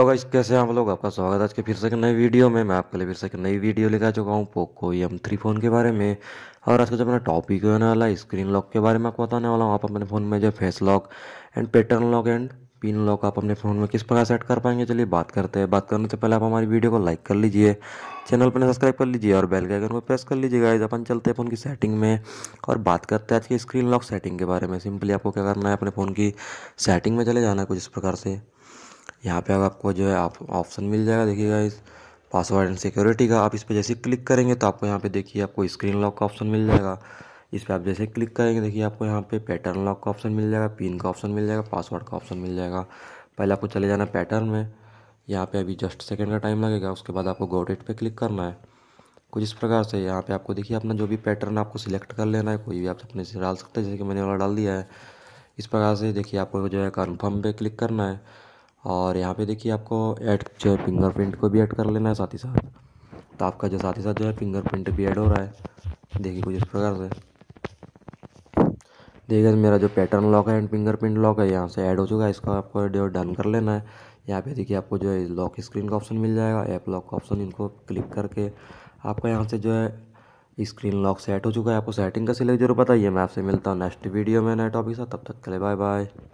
होगा तो इस कैसे आप लोग आपका स्वागत है आज के फिर से एक नई वीडियो में मैं आपके लिए फिर से एक नई वीडियो लेकर चुका हूँ पोको एम थ्री फ़ोन के बारे में और आज का जो मेरा टॉपिक होने वाला स्क्रीन लॉक के बारे में आपको बताने वाला हूँ आप अपने फ़ोन में जो face lock and pattern lock and pin lock आप अपने फ़ोन में किस प्रकार सेट कर पाएंगे चलिए बात करते हैं बात करने से पहले आप हमारी वीडियो को लाइक कर लीजिए चैनल पर सब्सक्राइब कर लीजिए और बेल के आइकन को प्रेस कर लीजिए गाइज अपन चलते हैं फ़ोन की सेटिंग में और बात करते हैं आज की स्क्रीन लॉक सेटिंग के बारे में सिंपली आपको क्या करना है अपने फ़ोन की सेटिंग में चले जाना है कुछ इस प्रकार से यहाँ पे अगर आपको जो है आप ऑप्शन मिल जाएगा देखिएगा इस पासवर्ड एंड सिक्योरिटी का आप इस पर जैसे क्लिक करेंगे तो आपको यहाँ पे देखिए आपको स्क्रीन लॉक का ऑप्शन मिल जाएगा इस पर आप जैसे क्लिक करेंगे देखिए आपको यहाँ पे पैटर्न लॉक का ऑप्शन मिल जाएगा पिन का ऑप्शन मिल जाएगा पासवर्ड का ऑप्शन मिल जाएगा पहले आपको चले जाना पैटर्न में यहाँ पे अभी जस्ट सेकेंड का टाइम लगेगा उसके बाद आपको गोडेट पर क्लिक करना है कुछ इस प्रकार से यहाँ पे आपको देखिए अपना जो भी पैटर्न आपको सिलेक्ट कर लेना है कोई भी आप अपने से डाल सकते हैं जैसे कि मैंने वाला डाल दिया है इस प्रकार से देखिए आपको जो है कन्फर्म पे क्लिक करना है और यहाँ पे देखिए आपको ऐड जो है फिंगरप्रिंट को भी ऐड कर लेना है साथ ही साथ तो आपका जो साथ ही साथ जो है फिंगरप्रिंट भी ऐड हो रहा है देखिए कुछ इस प्रकार से देखिए मेरा जो पैटर्न लॉक है एंड फिंगरप्रिंट लॉक है यहाँ से ऐड हो चुका है इसका आपको जो डन कर लेना है यहाँ पे देखिए आपको जो है लॉक स्क्रीन का ऑप्शन मिल जाएगा ऐप लॉक का ऑप्शन इनको क्लिक करके आपका यहाँ से जो है स्क्रीन लॉक सेट हो चुका है आपको सेटिंग का सिलेक्ट जरूर पता है मैं आपसे मिलता हूँ नेक्स्ट वीडियो में नए टॉपिक साथ तब तक चले बाय बाय